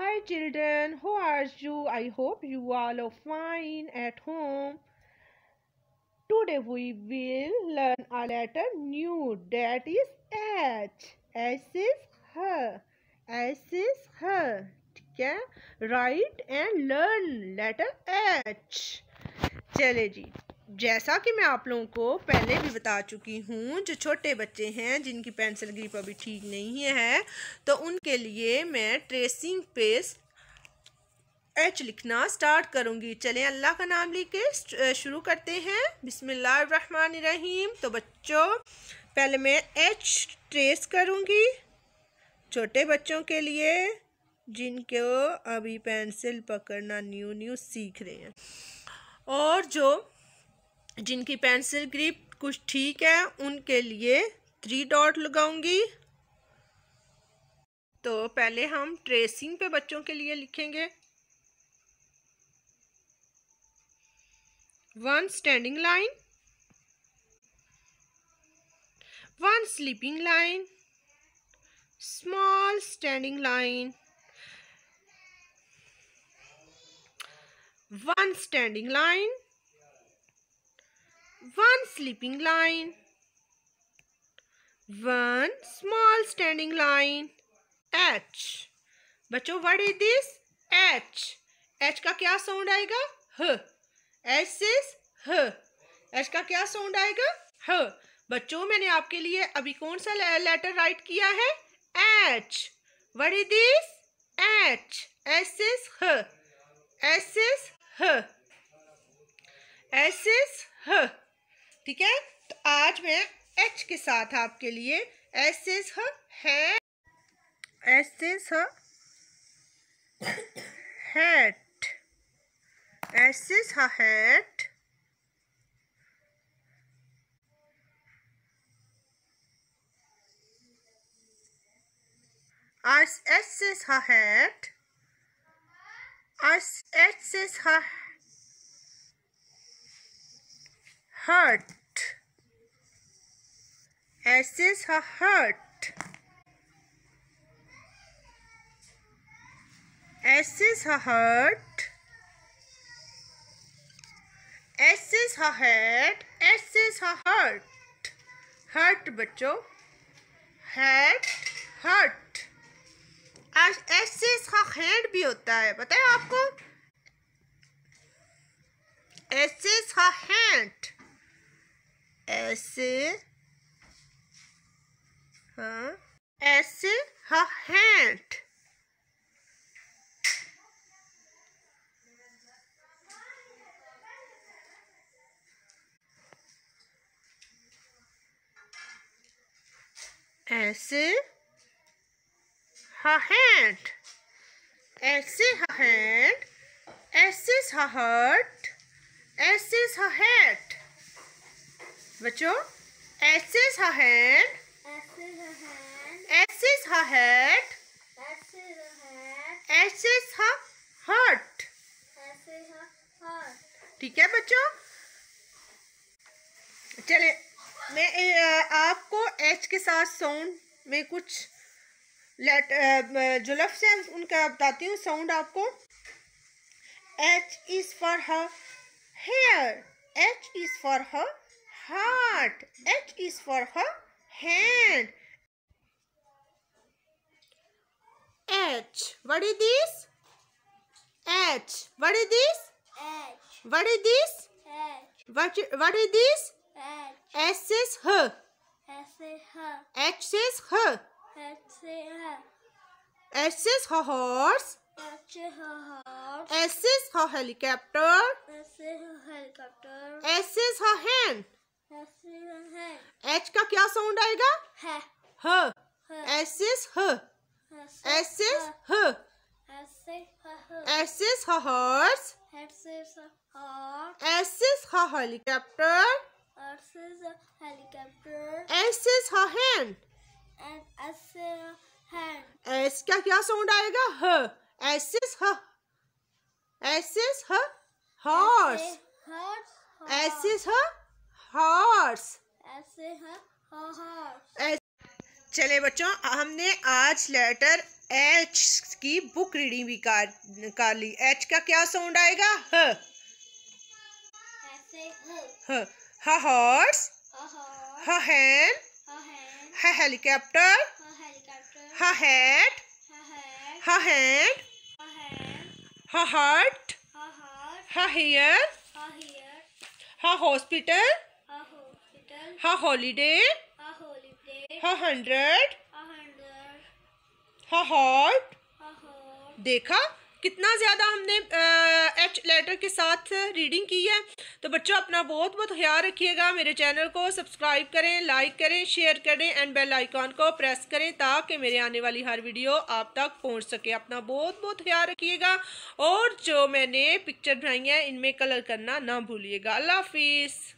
Hi children, how are you? I hope you all are fine at home. Today we will learn a letter new that is H. S is her. S is her. Okay, Write and learn letter H. चले जी जैसा कि मैं आप लोगों को पहले भी बता चुकी हूँ जो छोटे बच्चे हैं जिनकी पेंसिल ग्रिप अभी ठीक नहीं है तो उनके लिए मैं ट्रेसिंग पेस एच लिखना स्टार्ट करूँगी चलें अल्लाह का नाम लिख के शुरू करते हैं बिसमीम तो बच्चों पहले मैं एच ट्रेस करूँगी छोटे बच्चों के लिए जिनको अभी पेंसिल पकड़ना न्यू न्यू सीख रहे हैं और जो जिनकी पेंसिल ग्रिप कुछ ठीक है उनके लिए थ्री डॉट लगाऊंगी तो पहले हम ट्रेसिंग पे बच्चों के लिए लिखेंगे one standing line one sleeping line small standing line one standing line one sleeping lion, one small standing lion, H. bachcho what is this? H. H ka kya sound aayega H. h is H. H ka kya sound aayega H. bachcho maine aapke liye abhi kaun sa letter write kiya hai H. What is this? H. S is H. S is H. S is H. ठीक है तो आज मैं H के साथ आपके लिए S S है S S hat S S is hat S is her head. S, S is her hurt. S is hurt. S is hurt. S is head. S is hurt. Hurt बच्चों. Head hurt. आज S is head भी होता है बताए आपको? S is hand. ऐसे हाँ ऐसे her hand. ऐसे her hand. ऐसे her hand. ऐसे her heart. ऐसे her head. बच्चों S is her S is is S is S ठीक है बच्चों चले मैं आपको एच के साथ साउंड में कुछ लेट जो लफ्स हैं उनका बताती हूँ साउंड आपको H is for hair H is for her heart. H is for her hand. H. What is this? H. What is this? H. What is this? H. What, what is this? H. S is her. S is her. H is her. H is her. H her horse. her S her helicopter. S is her helicopter. S is her hand. H का क्या sound आएगा है helicopter S S का क्या sound आएगा ह S ह S ह हॉर्स एस इज ह हॉर्स ऐसे है हॉर्स हाँ, चले बच्चों हमने आज लेटर एच की बुक रीडिंग भी कर, कर ली एच का क्या साउंड आएगा ह हॉर्स हैन ह helicopter hat hand heart hair hospital her holiday, her holiday, her hundred, her hundred, her heart, her heart. देखा कितना ज़्यादा हमने एच लेटर के साथ रीडिंग की है तो बच्चों अपना बहुत बहुत ख्याल रखिएगा मेरे चैनल को सब्सक्राइब करें लाइक करें शेयर करें एंड बेल आइकॉन को प्रेस करें ताकि मेरे आने वाली हर वीडियो आप तक पहुंच सके अपना बहुत बहुत ख्याल रखिएगा और जो मैंने पिक्चर बनाई है इनमें कलर करना ना भूलिएगा अल्लाह हाफिज़